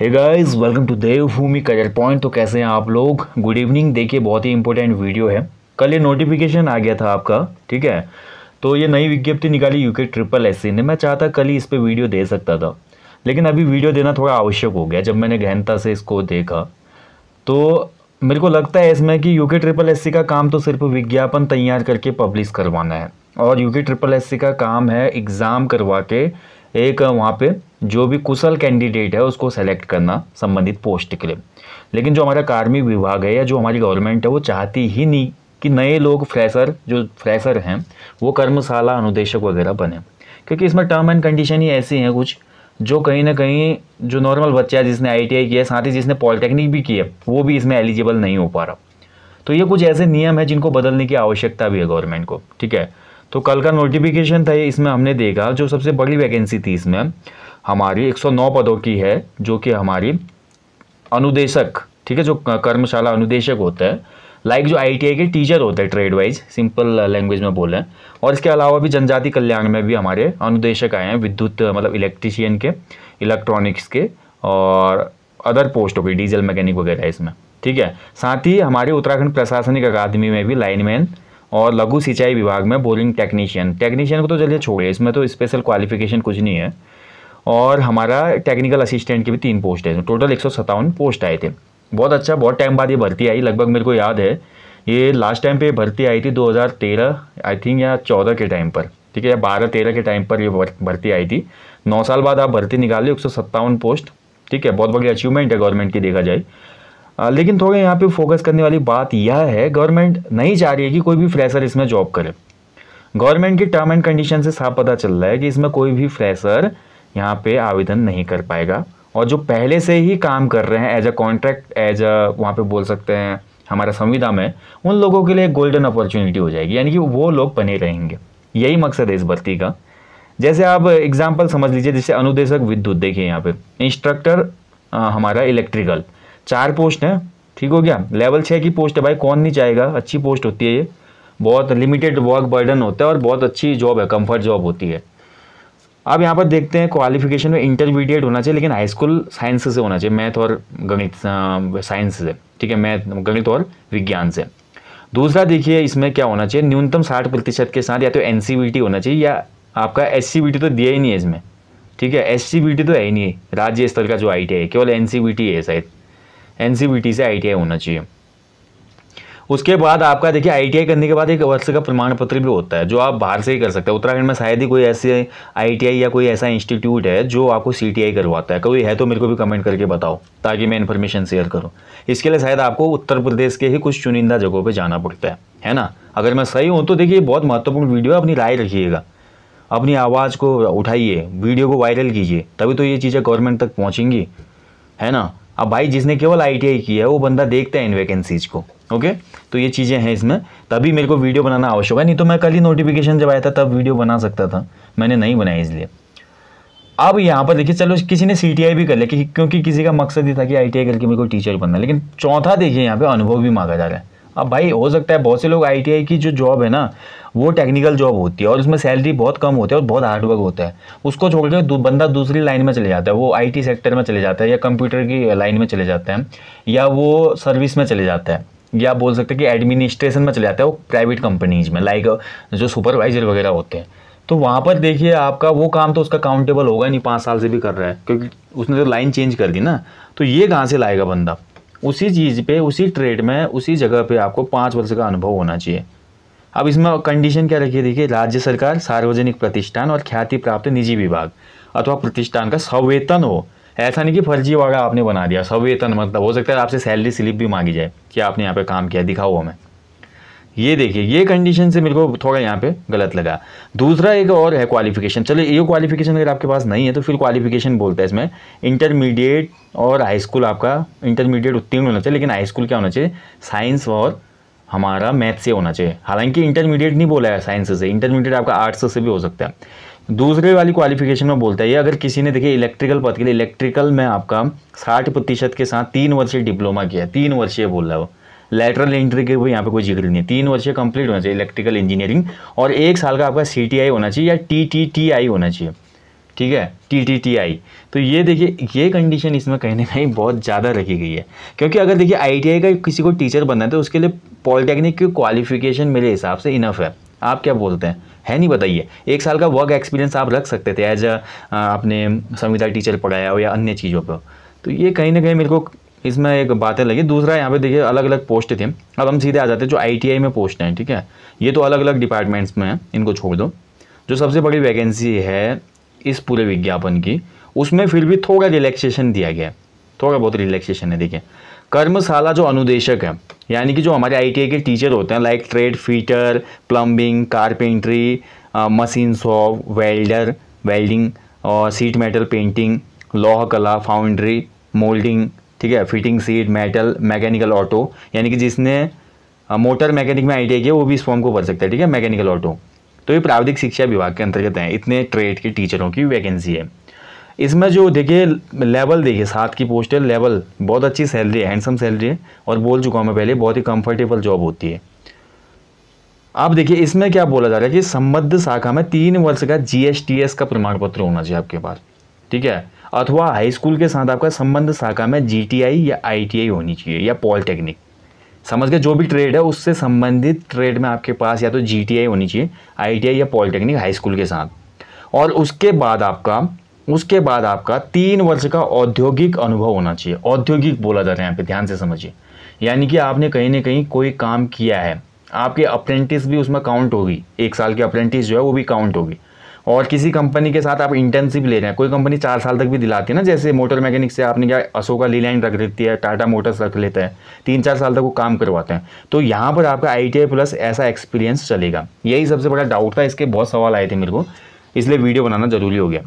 hey guys welcome to Devbhoomi career point तो कैसे हैं आप लोग गुड इवनिंग देखिए बहुत ही इंपॉर्टेंट वीडियो है कल ये नोटिफिकेशन आ गया था आपका ठीक है तो ये नई विज्ञप्ति निकाली यूके ट्रिपल एस ने मैं चाहता कल ही इस पर वीडियो दे सकता था लेकिन अभी वीडियो देना थोड़ा आवश्यक हो गया जब मैंने गहनता से इसको देखा तो मेरे को लगता है इसमें कि यूके ट्रिपल एस का काम तो सिर्फ विज्ञापन तैयार करके पब्लिश करवाना है और यूके ट्रिपल एस का काम है एग्ज़ाम करवा के एक वहाँ पे जो भी कुशल कैंडिडेट है उसको सेलेक्ट करना संबंधित पोस्ट के लिए लेकिन जो हमारा कार्मिक विभाग है या जो हमारी गवर्नमेंट है वो चाहती ही नहीं कि नए लोग फ्रेशर जो फ्रेशर हैं वो कर्मशाला अनुदेशक वगैरह बने क्योंकि इसमें टर्म एंड कंडीशन ही ऐसी हैं कुछ जो कहीं ना कहीं जो नॉर्मल बच्चा है जिसने आईटीआई किया है साथ ही जिसने पॉलिटेक्निक भी किया वो भी इसमें एलिजिबल नहीं हो पा रहा तो ये कुछ ऐसे नियम है जिनको बदलने की आवश्यकता भी है गवर्नमेंट को ठीक है तो कल का नोटिफिकेशन था ये इसमें हमने देखा जो सबसे बड़ी वैकेंसी थी इसमें हमारी 109 पदों की है जो कि हमारी अनुदेशक ठीक है जो कर्मशाला अनुदेशक होता है लाइक जो आईटीआई के टीचर होते हैं ट्रेड वाइज सिंपल लैंग्वेज में बोलें और इसके अलावा भी जनजाति कल्याण में भी हमारे अनुदेशक आए हैं विद्युत मतलब इलेक्ट्रिशियन के इलेक्ट्रॉनिक्स के और अदर पोस्ट हो गई डीजल मैकेनिक वगैरह इसमें ठीक है साथ ही हमारे उत्तराखंड प्रशासनिक अकादमी में भी लाइनमैन और लघु सिंचाई विभाग में बोरिंग टेक्नीशियन टेक्नीशियन को तो चलिए छोड़िए इसमें तो स्पेशल क्वालिफिकेशन कुछ नहीं है और हमारा टेक्निकल असिस्टेंट की भी तीन पोस्ट है टोटल एक पोस्ट आए थे बहुत अच्छा बहुत टाइम बाद ये भर्ती आई लगभग मेरे को याद है ये लास्ट टाइम पे भर्ती आई थी 2013 आई थिंक या 14 के टाइम पर ठीक है या बारह तेरह के टाइम पर ये भर्ती आई थी नौ साल बाद आप भर्ती निकाल ली एक पोस्ट ठीक है बहुत बड़ी अचीवमेंट है गवर्नमेंट की देखा जाए लेकिन थोड़ा यहाँ पे फोकस करने वाली बात यह है गवर्नमेंट नहीं चाह रही है कि कोई भी फ्रेशर इसमें जॉब करे गवर्नमेंट की टर्म एंड कंडीशन से साफ पता चल रहा है कि इसमें कोई भी फ्रेशर यहाँ पे आवेदन नहीं कर पाएगा और जो पहले से ही काम कर रहे हैं as a contract as a वहाँ पे बोल सकते हैं हमारा संविधान में उन लोगों के लिए गोल्डन अपॉर्चुनिटी हो जाएगी यानी कि वो लोग बने रहेंगे यही मकसद है इस भर्ती का जैसे आप एग्जाम्पल समझ लीजिए जैसे अनुदेशक विद्युत देखिए यहाँ पे इंस्ट्रक्टर हमारा इलेक्ट्रिकल चार पोस्ट हैं ठीक हो गया लेवल छः की पोस्ट है भाई कौन नहीं चाहेगा अच्छी पोस्ट होती है ये बहुत लिमिटेड वर्क बर्डन होता है और बहुत अच्छी जॉब है कंफर्ट जॉब होती है अब यहाँ पर देखते हैं क्वालिफिकेशन में इंटरमीडिएट होना चाहिए लेकिन हाई स्कूल साइंस से होना चाहिए मैथ और गणित साइंस से ठीक है मैथ गणित और विज्ञान से दूसरा देखिए इसमें क्या होना चाहिए न्यूनतम साठ प्रतिशत के साथ या तो एन होना चाहिए या आपका एस तो दिया ही नहीं है इसमें ठीक है एस तो है ही नहीं राज्य स्तर का जो आई टी है केवल एन है शायद एन e से आई होना चाहिए उसके बाद आपका देखिए आईटीआई करने के बाद एक वर्ष का प्रमाण पत्र भी होता है जो आप बाहर से ही कर सकते हैं उत्तराखंड में शायद ही कोई ऐसे आईटीआई या कोई ऐसा इंस्टीट्यूट है जो आपको सीटीआई करवाता है कोई है तो मेरे को भी कमेंट करके बताओ ताकि मैं इन्फॉर्मेशन शेयर करूँ इसके लिए शायद आपको उत्तर प्रदेश के ही कुछ चुनिंदा जगहों पर जाना पड़ता है है ना अगर मैं सही हूँ तो देखिए बहुत महत्वपूर्ण वीडियो है अपनी राय रखिएगा अपनी आवाज़ को उठाइए वीडियो को वायरल कीजिए तभी तो ये चीज़ें गवर्नमेंट तक पहुँचेंगी है ना अब भाई जिसने केवल आई की है वो बंदा देखता है इन वैकेंसीज़ को ओके तो ये चीज़ें हैं इसमें तभी मेरे को वीडियो बनाना आवश्यक है नहीं तो मैं कल ही नोटिफिकेशन जब आया था तब वीडियो बना सकता था मैंने नहीं बनाया इसलिए अब यहाँ पर देखिए चलो किसी ने सी भी कर लिया क्योंकि किसी का मकसद ही था कि आई करके मेरे को टीचर बनना लेकिन चौथा देखिए यहाँ पर अनुभव भी मांगा जा रहा है अब भाई हो सकता है बहुत से लोग आई की जो जॉब है ना वो टेक्निकल जॉब होती है और उसमें सैलरी बहुत कम होती है और बहुत हार्डवर्क होता है उसको छोड़ दू, बंदा दूसरी लाइन में चले जाता है वो आईटी सेक्टर में चले जाता है या कंप्यूटर की लाइन में चले जाता है या वो सर्विस में चले जाता है या बोल सकते हैं कि एडमिनिस्ट्रेशन में चले जाता है वो प्राइवेट कंपनीज में लाइक जो सुपरवाइजर वगैरह होते हैं तो वहाँ पर देखिए आपका वो काम तो उसका काउंटेबल होगा नहीं पाँच साल से भी कर रहा है क्योंकि उसने तो लाइन चेंज कर दी ना तो ये कहाँ से लाएगा बंदा उसी चीज़ पे उसी ट्रेड में उसी जगह पे आपको पाँच वर्ष का अनुभव होना चाहिए अब इसमें कंडीशन क्या रखिए देखिए राज्य सरकार सार्वजनिक प्रतिष्ठान और ख्याति प्राप्त निजी विभाग अथवा प्रतिष्ठान का सवेतन हो ऐसा नहीं कि फर्जी वाला आपने बना दिया सवेतन मतलब हो सकता है आपसे सैलरी स्लिप भी मांगी जाए कि आपने यहाँ पे काम किया दिखाओ हमें ये देखिए ये कंडीशन से मेरे को थोड़ा यहाँ पे गलत लगा दूसरा एक और है क्वालिफिकेशन चलो ये क्वालिफिकेशन अगर आपके पास नहीं है तो फिर क्वालिफिकेशन बोलते हैं इसमें इंटरमीडिएट और हाई स्कूल आपका इंटरमीडिएट उत्तीर्ण होना चाहिए लेकिन हाई स्कूल क्या होना चाहिए साइंस और हमारा मैथ से होना चाहिए हालांकि इंटरमीडिएट नहीं बोला है साइंस से इंटरमीडिएट आपका आर्ट्स से भी हो सकता है दूसरे वाली क्वालिफिकेशन में बोलता है ये अगर किसी ने देखिए इलेक्ट्रिकल पद के लिए इलेक्ट्रिकल में आपका साठ प्रतिशत के साथ तीन वर्षीय डिप्लोमा किया तीन वर्षीय बोल रहा है वो लेटरल एंट्री के यहाँ पे कोई जिक्र नहीं है तीन वर्ष कंप्लीट होना चाहिए इलेक्ट्रिकल इंजीनियरिंग और एक साल का आपका सी होना चाहिए या टी टी टी आई होना चाहिए ठीक है टी टी टी आई तो ये देखिए ये कंडीशन इसमें कहीं ना कहीं बहुत ज़्यादा रखी गई है क्योंकि अगर देखिए आई का किसी को टीचर बनना है तो उसके लिए पॉलिटेक्निक की क्वालिफिकेशन मेरे हिसाब से इनफ है आप क्या बोलते हैं है नहीं बताइए एक साल का वर्क एक्सपीरियंस आप रख सकते थे एज आपने संविधा टीचर पढ़ाया हो या अन्य चीज़ों पर तो ये कहीं ना कहीं मेरे को इसमें एक बातें लगी दूसरा यहाँ पे देखिए अलग अलग पोस्ट थे अब हम सीधे आ जाते हैं जो आई में पोस्ट हैं ठीक है ये तो अलग अलग डिपार्टमेंट्स में है इनको छोड़ दो जो सबसे बड़ी वैकेंसी है इस पूरे विज्ञापन की उसमें फिर भी थोड़ा रिलैक्सेशन दिया गया है थोड़ा बहुत रिलैक्सेशन है देखिए कर्मशाला जो अनुदेशक है यानी कि जो हमारे आई के टीचर होते हैं like trade fitter plumbing carpentry machine shop welder welding और सीट मेटल पेंटिंग लौह कला फाउंड्री मोल्डिंग ठीक है fitting sheet metal mechanical auto यानी कि जिसने मोटर मैकेनिक में आई किया वो भी इस फॉर्म को भर सकता है ठीक है मैकेनिकल ऑटो तो ये प्राविधिक शिक्षा विभाग के अंतर्गत हैं इतने ट्रेड के टीचरों की वैकेंसी है इसमें जो देखिए लेवल देखिए सात की पोस्ट है लेवल बहुत अच्छी सैलरी है हैंडसम सैलरी है और बोल चुका हूँ मैं पहले बहुत ही कंफर्टेबल जॉब होती है आप देखिए इसमें क्या बोला जा रहा है कि संबद्ध शाखा में तीन वर्ष का जीएसटीएस का प्रमाण पत्र होना चाहिए आपके पास ठीक है अथवा हाई स्कूल के साथ आपका संबंध शाखा में जीटीआई या आईटीआई होनी चाहिए या पॉलिटेक्निक समझ के जो भी ट्रेड है उससे संबंधित ट्रेड में आपके पास या तो जीटीआई होनी चाहिए आईटीआई या पॉलिटेक्निक हाई स्कूल के साथ और उसके बाद आपका उसके बाद आपका तीन वर्ष का औद्योगिक अनुभव होना चाहिए औद्योगिक बोला जा रहा है यहाँ पे ध्यान से समझिए यानी कि आपने कहीं ना कहीं कोई काम किया है आपके अप्रेंटिस भी उसमें काउंट होगी एक साल की अप्रेंटिस जो है वो भी काउंट होगी और किसी कंपनी के साथ आप इंटर्नशिप ले रहे हैं कोई कंपनी चार साल तक भी दिलाती है ना जैसे मोटर मैकेनिक से आपने क्या अशोका लीलाइन रख देती है टाटा मोटर्स रख लेते हैं तीन चार साल तक वो काम करवाते हैं तो यहाँ पर आपका आई प्लस ऐसा एक्सपीरियंस चलेगा यही सबसे बड़ा डाउट था इसके बहुत सवाल आए थे मेरे को इसलिए वीडियो बनाना ज़रूरी हो गया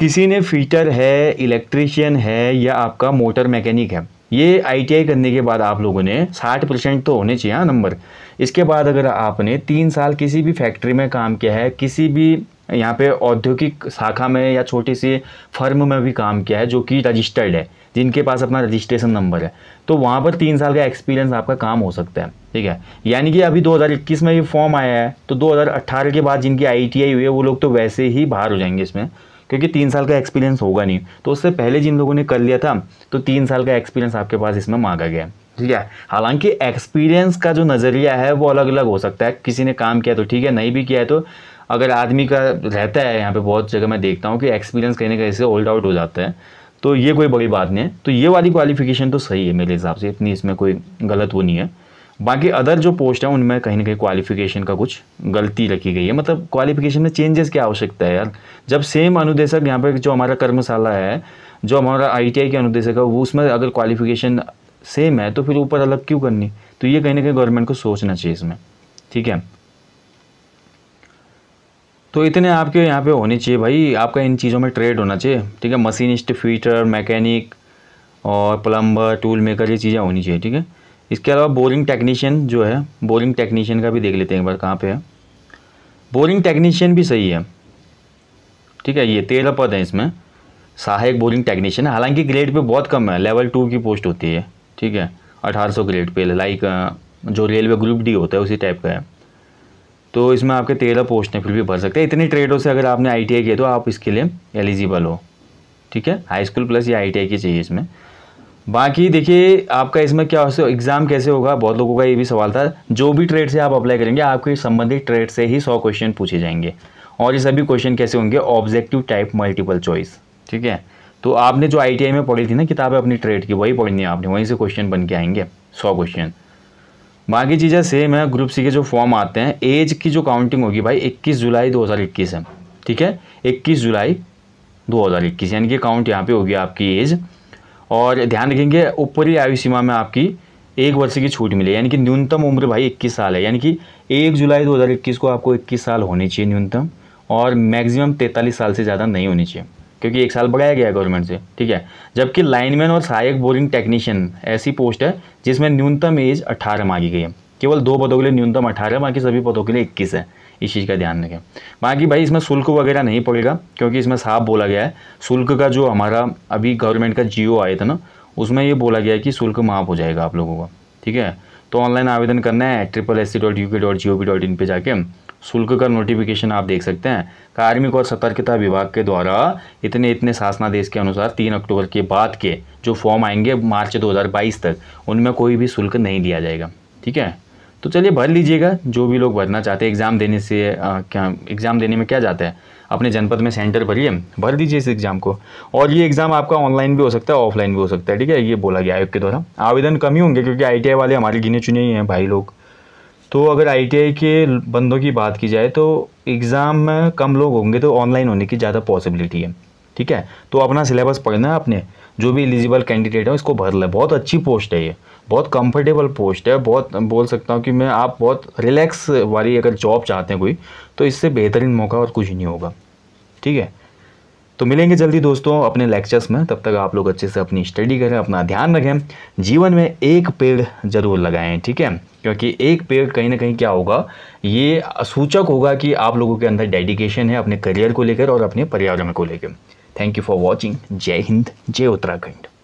किसी ने फीटर है इलेक्ट्रीशियन है या आपका मोटर मैकेनिक है ये आईटीआई करने के बाद आप लोगों ने 60 परसेंट तो होने चाहिए नंबर हाँ, इसके बाद अगर आपने तीन साल किसी भी फैक्ट्री में काम किया है किसी भी यहाँ पे औद्योगिक शाखा में या छोटी सी फर्म में भी काम किया है जो कि रजिस्टर्ड है जिनके पास अपना रजिस्ट्रेशन नंबर है तो वहाँ पर तीन साल का एक्सपीरियंस आपका काम हो सकता है ठीक है यानी कि अभी 2021 में ये फॉर्म आया है तो 2018 के बाद जिनकी आई हुई है वो लोग तो वैसे ही बाहर हो जाएंगे इसमें क्योंकि तीन साल का एक्सपीरियंस होगा नहीं तो उससे पहले जिन लोगों ने कर लिया था तो तीन साल का एक्सपीरियंस आपके पास इसमें मांगा गया है ठीक है हालांकि एक्सपीरियंस का जो नज़रिया है वो अलग अलग हो सकता है किसी ने काम किया तो ठीक है नहीं भी किया है तो अगर आदमी का रहता है यहाँ पे बहुत जगह मैं देखता हूँ कि एक्सपीरियंस कहीं ना कहीं से ओल्ड आउट हो जाता है तो ये कोई बड़ी बात नहीं है तो ये वाली क्वालिफिकेशन तो सही है मेरे हिसाब से इतनी इसमें कोई गलत वो नहीं है बाकी अदर जो पोस्ट हैं उनमें कहीं ना कहीं क्वालिफिकेशन का कुछ गलती रखी गई है मतलब क्वालिफिकेशन में चेंजेस की आवश्यकता है यार जब सेम अनुदेशक यहाँ पर जो हमारा कर्मशाला है जो हमारा आई के अनुदेशक है वो उसमें अगर क्वालिफिकेशन सेम है तो फिर ऊपर अलग क्यों करनी तो ये कहीं ना कहीं गवर्नमेंट को सोचना चाहिए इसमें ठीक है तो इतने आपके यहाँ पे होने चाहिए भाई आपका इन चीज़ों में ट्रेड होना चाहिए ठीक है मशीनिस्ट फीटर मैकेनिक और प्लम्बर टूल मेकर ये चीज़ें होनी चाहिए ठीक है इसके अलावा बोरिंग टेक्नीशियन जो है बोरिंग टेक्नीशियन का भी देख लेते हैं एक बार कहाँ पर है बोरिंग टेक्नीशियन भी सही है ठीक है ये तेरह पद है इसमें सहायक बोरिंग टेक्नीशियन हालांकि ग्रेड पे बहुत कम है लेवल टू की पोस्ट होती है ठीक है अठारह सौ ग्रेड पे लाइक जो रेलवे ग्रुप डी होता है उसी टाइप का है तो इसमें आपके तेरह पोस्ट हैं फिर भी भर सकते हैं इतनी ट्रेडों से अगर आपने आई टी आई किया तो आप इसके लिए एलिजिबल हो ठीक है हाई स्कूल प्लस या आई टी आई की चाहिए इसमें बाकी देखिए आपका इसमें क्या हो एग्ज़ाम कैसे होगा बहुत लोगों का ये भी सवाल था जो भी ट्रेड से आप अप्लाई करेंगे आपके संबंधित ट्रेड से ही सौ क्वेश्चन पूछे जाएंगे और ये सभी क्वेश्चन कैसे होंगे ऑब्जेक्टिव टाइप मल्टीपल चॉइस ठीक है तो आपने जो आई में पढ़ी थी ना किताबें अपनी ट्रेड की वही पढ़नी है आपने वहीं से क्वेश्चन बन के आएंगे सौ क्वेश्चन बाकी चीज़ें सेम है ग्रुप सी के जो फॉर्म आते हैं एज की जो काउंटिंग होगी भाई 21 जुलाई 2021 है ठीक है 21 जुलाई 2021 यानी कि काउंट यहाँ पे होगी आपकी एज और ध्यान रखेंगे ऊपरी आयु सीमा में आपकी एक वर्ष की छूट मिले यानी कि न्यूनतम उम्र भाई 21 साल है यानी कि 1 जुलाई 2021 को आपको 21 साल होनी चाहिए न्यूनतम और मैक्सिमम 43 साल से ज़्यादा नहीं होनी चाहिए क्योंकि एक साल बढ़ाया गया है गवर्नमेंट से ठीक है जबकि लाइनमैन और सहायक बोरिंग टेक्नीशियन ऐसी पोस्ट है जिसमें न्यूनतम एज अठारह मांगी गई है केवल दो पदों के लिए न्यूनतम अठारह बाकी सभी पदों के लिए इक्कीस है इस चीज़ का ध्यान रखें बाकी भाई इसमें शुल्क वगैरह नहीं पड़ेगा क्योंकि इसमें साफ बोला गया है शुल्क का जो हमारा अभी गवर्नमेंट का जियो आया था ना उसमें ये बोला गया कि शुल्क माफ हो जाएगा आप लोगों का ठीक है तो ऑनलाइन आवेदन करना है triple S C dot U K dot G O P dot in पर जाके शुल्क का नोटिफिकेशन आप देख सकते हैं कार्मिक और सतर्कता विभाग के द्वारा इतने इतने शासनादेश के अनुसार तीन अक्टूबर के बाद के जो फॉर्म आएंगे मार्च 2022 तक उनमें कोई भी शुल्क नहीं दिया जाएगा ठीक है तो चलिए भर लीजिएगा जो भी लोग भरना चाहते हैं एग्ज़ाम देने से आ, क्या एग्ज़ाम देने में क्या जाता है अपने जनपद में सेंटर भरिए भर दीजिए इस एग्ज़ाम को और ये एग्ज़ाम आपका ऑनलाइन भी हो सकता है ऑफलाइन भी हो सकता है ठीक है ये बोला गया आयोग के द्वारा आवेदन कम ही होंगे क्योंकि आई वाले हमारे गिने चुने ही हैं भाई लोग तो अगर आईटीआई के बंदों की बात की जाए तो एग्ज़ाम में कम लोग होंगे तो ऑनलाइन होने की ज़्यादा पॉसिबिलिटी है ठीक है तो अपना सिलेबस पढ़ना है अपने जो भी एलिजिबल कैंडिडेट है इसको भर लें बहुत अच्छी पोस्ट है ये बहुत कंफर्टेबल पोस्ट है बहुत बोल सकता हूँ कि मैं आप बहुत रिलैक्स वाली अगर जॉब चाहते हैं कोई तो इससे बेहतरीन मौका और कुछ नहीं होगा ठीक है तो मिलेंगे जल्दी दोस्तों अपने लेक्चर्स में तब तक आप लोग अच्छे से अपनी स्टडी करें अपना ध्यान रखें जीवन में एक पेड़ जरूर लगाएं ठीक है क्योंकि एक पेड़ कहीं ना कहीं क्या होगा ये सूचक होगा कि आप लोगों के अंदर डेडिकेशन है अपने करियर को लेकर और अपने पर्यावरण को लेकर थैंक यू फॉर वॉचिंग जय हिंद जय उत्तराखंड